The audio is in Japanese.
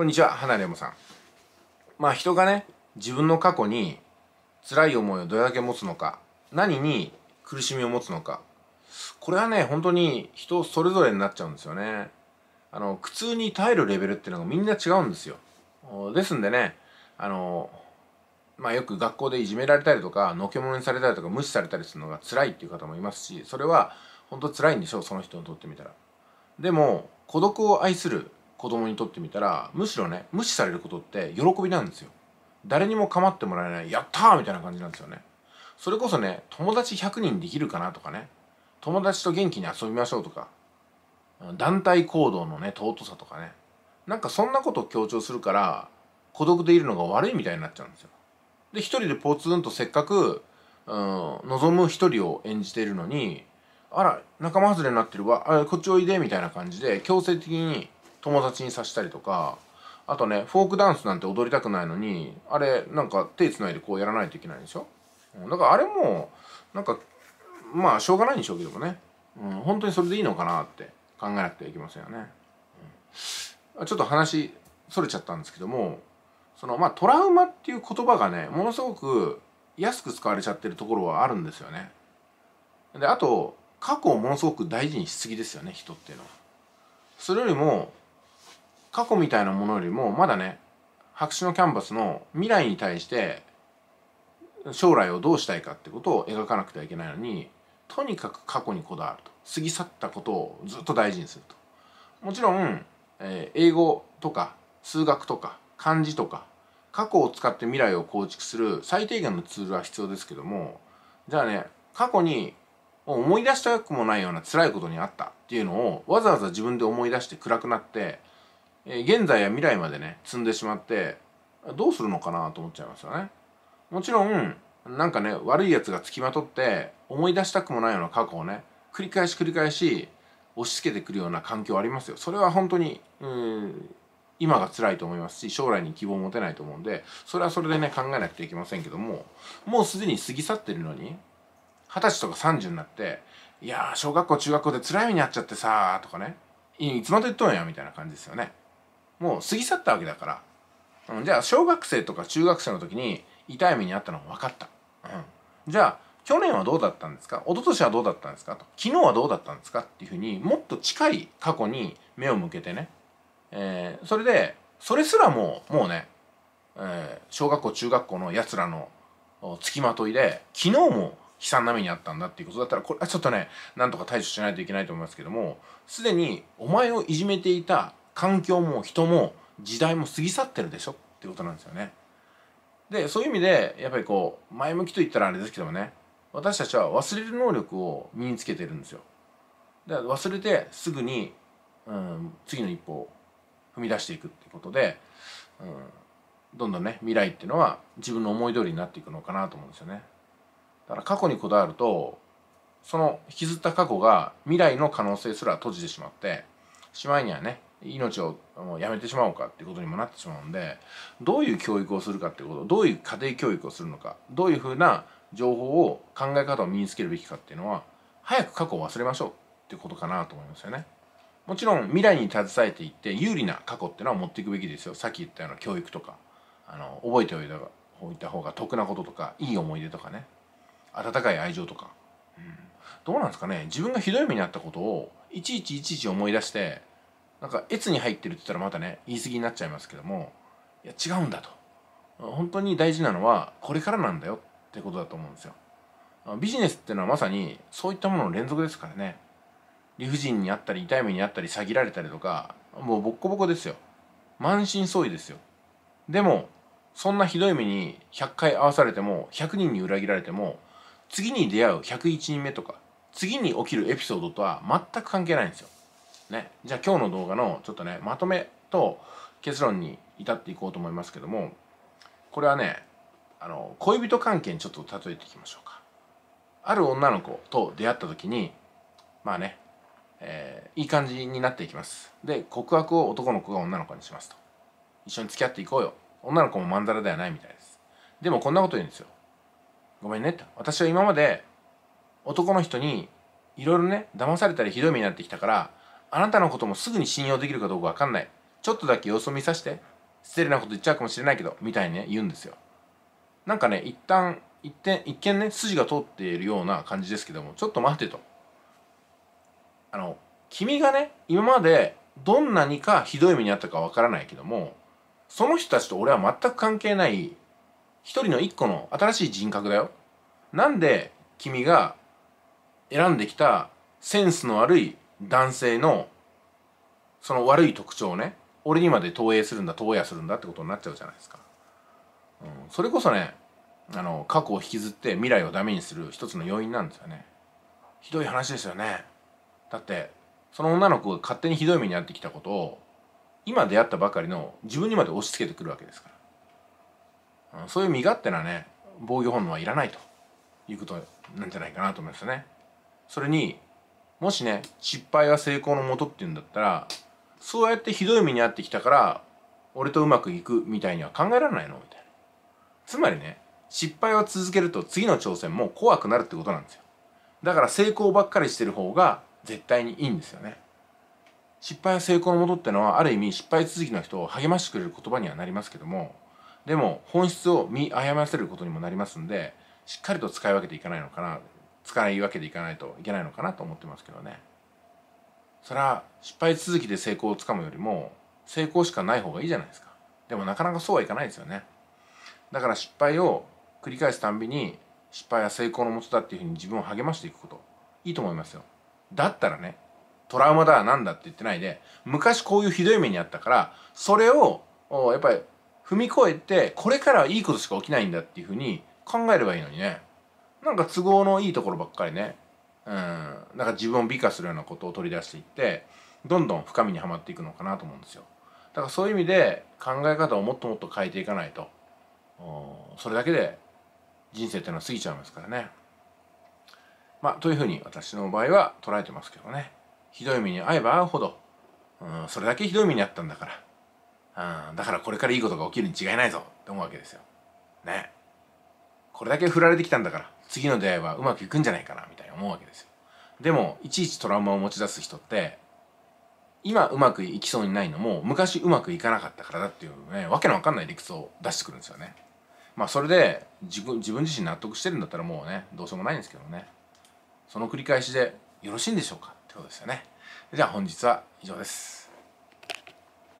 こんにちは、花レモさん。まあ人がね、自分の過去に辛い思いをどれだけ持つのか、何に苦しみを持つのか、これはね、本当に人それぞれになっちゃうんですよね。あの、苦痛に耐えるレベルっていうのがみんな違うんですよ。ですんでね、あの、まあよく学校でいじめられたりとか、のけ者にされたりとか無視されたりするのが辛いっていう方もいますし、それは本当辛いんでしょう、その人にとってみたら。でも、孤独を愛する子供にとってみたらむしろね無視されることって喜びなんですよ誰にも構ってもらえないやったーみたいな感じなんですよねそれこそね友達100人できるかなとかね友達と元気に遊びましょうとか団体行動のね尊さとかねなんかそんなことを強調するから孤独でいるのが悪いみたいになっちゃうんですよで一人でポツンとせっかく、うん、望む一人を演じているのにあら仲間外れになってるわあこっちおいでみたいな感じで強制的に友達にさしたりとかあとねフォークダンスなんて踊りたくないのにあれなんか手つないでこうやらないといけないでしょだからあれもなんかまあしょうがないんでしょうけどもね、うん、本当にそれでいいのかなって考えなくてはいけませんよね、うん、ちょっと話それちゃったんですけどもそのまあトラウマっていう言葉がねものすごく安く使われちゃってるところはあるんですよねであと過去をものすごく大事にしすぎですよね人っていうのはそれよりも過去みたいなものよりもまだね白紙のキャンバスの未来に対して将来をどうしたいかってことを描かなくてはいけないのにとにかく過去にこだわると過ぎ去ったことをずっと大事にするともちろん、えー、英語とか数学とか漢字とか過去を使って未来を構築する最低限のツールは必要ですけどもじゃあね過去に思い出したくもないような辛いことにあったっていうのをわざわざ自分で思い出して暗くなって現在や未来までね積んでしまってどうするのかなと思っちゃいますよね。もちろんなんかね悪いやつがつきまとって思い出したくもないような過去をね繰り返し繰り返し押し付けてくるような環境ありますよ。それは本当にうん今が辛いと思いますし将来に希望を持てないと思うんでそれはそれでね考えなくてはいけませんけどももうすでに過ぎ去ってるのに二十歳とか30になっていや小学校中学校で辛い目に遭っちゃってさとかねいつまで言っとんやみたいな感じですよね。もう過ぎ去ったわけだから、うん、じゃあ小学生とか中学生の時に痛い目にあったのも分かった、うん、じゃあ去年はどうだったんですか一昨年はどうだったんですかと昨日はどうだったんですかっていうふうにもっと近い過去に目を向けてね、えー、それでそれすらももうね、えー、小学校中学校のやつらのつきまといで昨日も悲惨な目にあったんだっていうことだったらこれはちょっとねなんとか対処しないといけないと思いますけどもすでにお前をいじめていた環境も人も時代も過ぎ去ってるでしょってことなんですよね。でそういう意味でやっぱりこう前向きと言ったらあれですけどもね私たちは忘れる能力を身につけてるんですよ。だから忘れてすぐに、うん、次の一歩を踏み出していくってことで、うん、どんどんね未来っていうのは自分の思い通りになっていくのかなと思うんですよね。だから過去にこだわるとその引きずった過去が未来の可能性すら閉じてしまってしまいにはね命をもうやめてしまおうかっていうことにもなってしまうんでどういう教育をするかってことどういう家庭教育をするのかどういうふうな情報を考え方を身につけるべきかっていうのは早く過去を忘れましょうっていうことかなと思いますよね。もちろん未来に携えていって有利な過去っていうのは持っていくべきですよさっき言ったような教育とかあの覚えておいたおいた方が得なこととかいい思い出とかね温かい愛情とか、うん、どうなんですかね自分がひどい目にあったことをいちいちいちいち思い出してなんか越に入ってるって言ったらまたね言い過ぎになっちゃいますけどもいや違うんだと本当に大事なのはこれからなんだよってことだと思うんですよビジネスってのはまさにそういったものの連続ですからね理不尽にあったり痛い目にあったり詐欺られたりとかもうボッコボコですよ満身創痍ですよでもそんなひどい目に100回合わされても100人に裏切られても次に出会う101人目とか次に起きるエピソードとは全く関係ないんですよねじゃあ今日の動画のちょっとねまとめと結論に至っていこうと思いますけどもこれはねあの恋人関係にちょっと例えていきましょうかある女の子と出会った時にまあね、えー、いい感じになっていきますで告白を男の子が女の子にしますと一緒に付き合っていこうよ女の子もまんざらではないみたいですでもこんなこと言うんですよごめんねって私は今まで男の人にいろいろね騙されたりひどい目になってきたからあなたのこともすぐに信用できるかどうかわかんない。ちょっとだけ様子を見さして。失礼なこと言っちゃうかもしれないけど、みたいにね、言うんですよ。なんかね、一旦、一点、一見ね、筋が通っているような感じですけども、ちょっと待ってと。あの、君がね、今までどんなにかひどい目にあったかわからないけども、その人たちと俺は全く関係ない、一人の一個の新しい人格だよ。なんで君が選んできたセンスの悪い男性のその悪い特徴をね俺にまで投影するんだ投影するんだってことになっちゃうじゃないですか、うん、それこそねあの過去を引きずって未来をダメにする一つの要因なんですよねひどい話ですよねだってその女の子が勝手にひどい目に遭ってきたことを今出会ったばかりの自分にまで押し付けてくるわけですから、うん、そういう身勝手なね防御本能はいらないということなんじゃないかなと思いますねそれにもしね失敗は成功のもとっていうんだったらそうやってひどい目に遭ってきたから俺とうまくいくみたいには考えられないのみたいなつまりね失敗は続けると次の挑戦も怖くなるってことなんですよだから成功ばっかりしてる方が絶対にいいんですよね失敗は成功のもとってのはある意味失敗続きの人を励ましてくれる言葉にはなりますけどもでも本質を見誤らせることにもなりますんでしっかりと使い分けていかないのかなつかないわけでいかないといけないのかなと思ってますけどねそれは失敗続きで成功をつかむよりも成功しかない方がいいじゃないですかでもなかなかそうはいかないですよねだから失敗を繰り返すたんびに失敗は成功のもとだっていうふうに自分を励ましていくこといいと思いますよだったらねトラウマだなんだって言ってないで昔こういうひどい目にあったからそれをやっぱり踏み越えてこれからはいいことしか起きないんだっていうふうに考えればいいのにねなんか都合のいいところばっかりねうんなんか自分を美化するようなことを取り出していってどんどん深みにはまっていくのかなと思うんですよだからそういう意味で考え方をもっともっと変えていかないとそれだけで人生っていうのは過ぎちゃいますからねまあというふうに私の場合は捉えてますけどねひどい目に遭えば遭うほど、うん、それだけひどい目に遭ったんだから、うん、だからこれからいいことが起きるに違いないぞって思うわけですよねこれだけ振られてきたんだから次の出会いはうまくいくんじゃないかなみたいに思うわけですよでもいちいちトラウマを持ち出す人って今うまくいきそうにないのも昔うまくいかなかったからだっていうねわけのわかんない理屈を出してくるんですよねまあそれで自分自分自身納得してるんだったらもうねどうしようもないんですけどねその繰り返しでよろしいんでしょうかってことですよねじゃあ本日は以上です